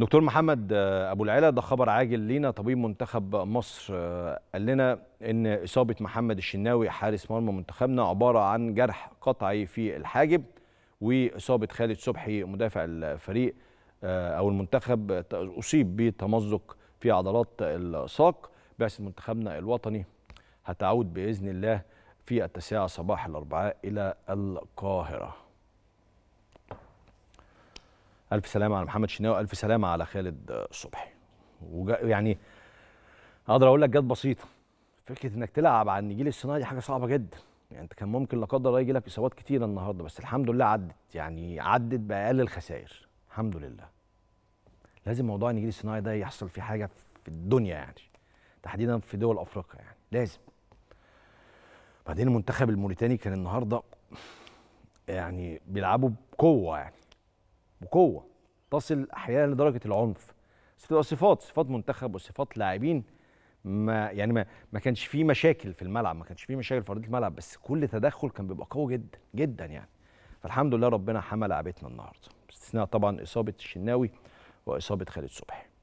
دكتور محمد آه، ابو العلا ده خبر عاجل لينا طبيب منتخب مصر آه، قال لنا ان اصابه محمد الشناوي حارس مرمى منتخبنا عباره عن جرح قطعي في الحاجب واصابه خالد صبحي مدافع الفريق آه، او المنتخب اصيب بتمزق في عضلات الساق بعثه منتخبنا الوطني هتعود باذن الله في التاسعه صباح الاربعاء الى القاهره الف سلامه على محمد شناوي الف سلامه على خالد آه، صبحي ويعني اقدر اقول لك جت بسيطه فكره انك تلعب على النجيل الصناعي دي حاجه صعبه جدا يعني انت كان ممكن لا قدر الله يجي لك اصابات كتيره النهارده بس الحمد لله عدت يعني عدت باقل الخسائر الحمد لله لازم موضوع النجيل الصناعي ده يحصل فيه حاجه في الدنيا يعني تحديدا في دول افريقيا يعني لازم بعدين المنتخب الموريتاني كان النهارده يعني بيلعبوا بقوه يعني بقوه تصل احيانا لدرجه العنف صفات صفات منتخب وصفات لاعبين ما يعني ما, ما كانش فيه مشاكل في الملعب ما كانش فيه مشاكل في ارضيه الملعب بس كل تدخل كان بيبقى قوي جدا جدا يعني فالحمد لله ربنا حمى لعبتنا النهارده باستثناء طبعا اصابه الشناوي واصابه خالد صبحي